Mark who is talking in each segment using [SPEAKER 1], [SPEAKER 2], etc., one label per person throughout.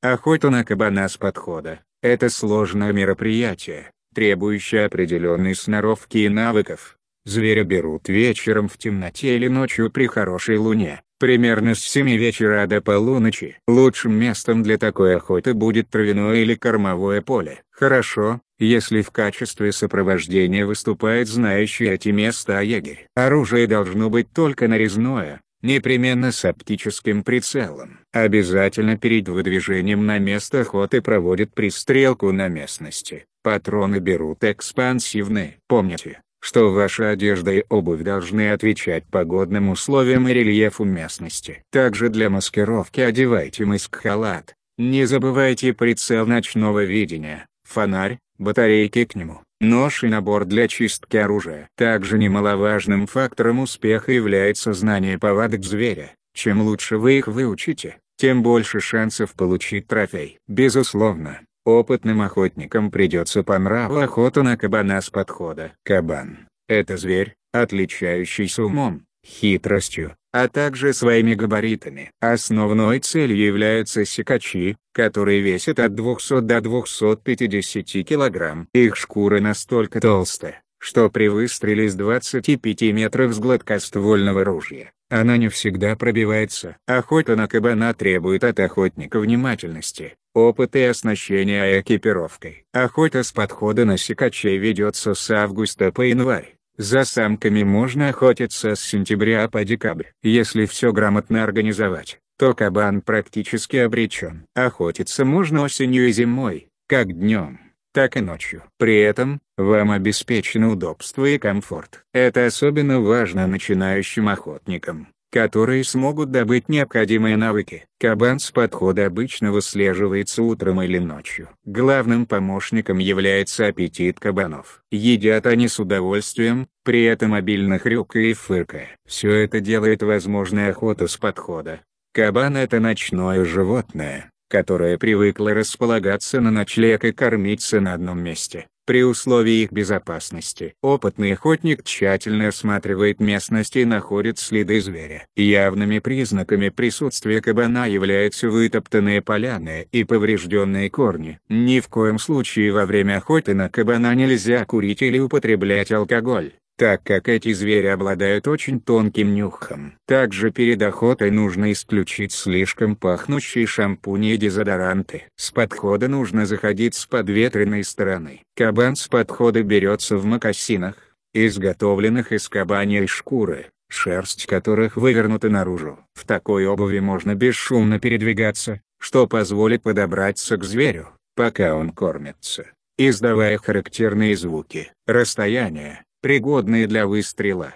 [SPEAKER 1] Охота на кабана с подхода – это сложное мероприятие, требующее определенной сноровки и навыков. Зверя берут вечером в темноте или ночью при хорошей луне, примерно с 7 вечера до полуночи. Лучшим местом для такой охоты будет травяное или кормовое поле. Хорошо, если в качестве сопровождения выступает знающий эти места егерь. Оружие должно быть только нарезное, непременно с оптическим прицелом. Обязательно перед выдвижением на место охоты проводят пристрелку на местности. Патроны берут экспансивные. Помните, что ваша одежда и обувь должны отвечать погодным условиям и рельефу местности. Также для маскировки одевайте маск-халат. Не забывайте прицел ночного видения, фонарь, батарейки к нему. Нож и набор для чистки оружия. Также немаловажным фактором успеха является знание повадок зверя. Чем лучше вы их выучите, тем больше шансов получить трофей. Безусловно, опытным охотникам придется по нраву охота на кабана с подхода. Кабан – это зверь, отличающийся умом, хитростью, а также своими габаритами. Основной целью являются сикачи, которые весят от 200 до 250 кг. Их шкура настолько толстая, что при выстреле с 25 метров с гладкоствольного ружья, она не всегда пробивается. Охота на кабана требует от охотника внимательности, опыта и оснащения экипировкой. Охота с подхода на сикачей ведется с августа по январь. За самками можно охотиться с сентября по декабрь. Если все грамотно организовать, то кабан практически обречен. Охотиться можно осенью и зимой, как днем, так и ночью. При этом, вам обеспечено удобство и комфорт. Это особенно важно начинающим охотникам которые смогут добыть необходимые навыки. Кабан с подхода обычно выслеживается утром или ночью. Главным помощником является аппетит кабанов. Едят они с удовольствием, при этом обильно хрюкая и фыркая. Все это делает возможной охоту с подхода. Кабан — это ночное животное, которое привыкло располагаться на ночлег и кормиться на одном месте при условии их безопасности. Опытный охотник тщательно осматривает местность и находит следы зверя. Явными признаками присутствия кабана являются вытоптанные поляны и поврежденные корни. Ни в коем случае во время охоты на кабана нельзя курить или употреблять алкоголь так как эти звери обладают очень тонким нюхом. Также перед охотой нужно исключить слишком пахнущие шампуни и дезодоранты. С подхода нужно заходить с подветренной стороны. Кабан с подхода берется в мокасинах, изготовленных из кабаньей шкуры, шерсть которых вывернута наружу. В такой обуви можно бесшумно передвигаться, что позволит подобраться к зверю, пока он кормится, издавая характерные звуки. Расстояние пригодные для выстрела.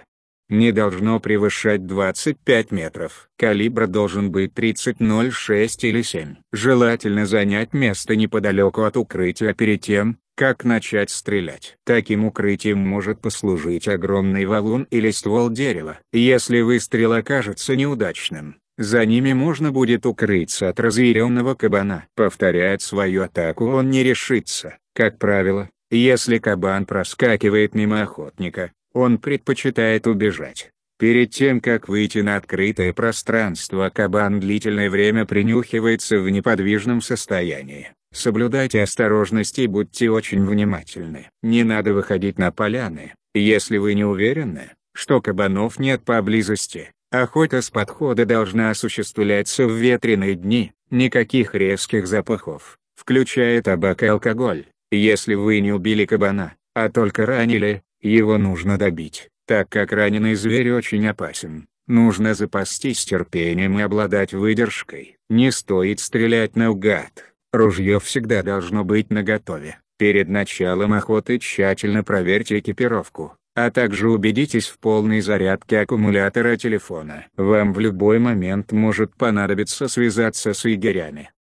[SPEAKER 1] Не должно превышать 25 метров. Калибр должен быть 30,06 или 7. Желательно занять место неподалеку от укрытия перед тем, как начать стрелять. Таким укрытием может послужить огромный валун или ствол дерева. Если выстрел окажется неудачным, за ними можно будет укрыться от разъяренного кабана. Повторять свою атаку он не решится. Как правило, если кабан проскакивает мимо охотника, он предпочитает убежать. Перед тем как выйти на открытое пространство кабан длительное время принюхивается в неподвижном состоянии. Соблюдайте осторожность и будьте очень внимательны. Не надо выходить на поляны, если вы не уверены, что кабанов нет поблизости. Охота с подхода должна осуществляться в ветреные дни, никаких резких запахов, включая табак и алкоголь. Если вы не убили кабана, а только ранили, его нужно добить, так как раненый зверь очень опасен. Нужно запастись терпением и обладать выдержкой. Не стоит стрелять наугад. Ружье всегда должно быть наготове. Перед началом охоты тщательно проверьте экипировку, а также убедитесь в полной зарядке аккумулятора телефона. Вам в любой момент может понадобиться связаться с егерями.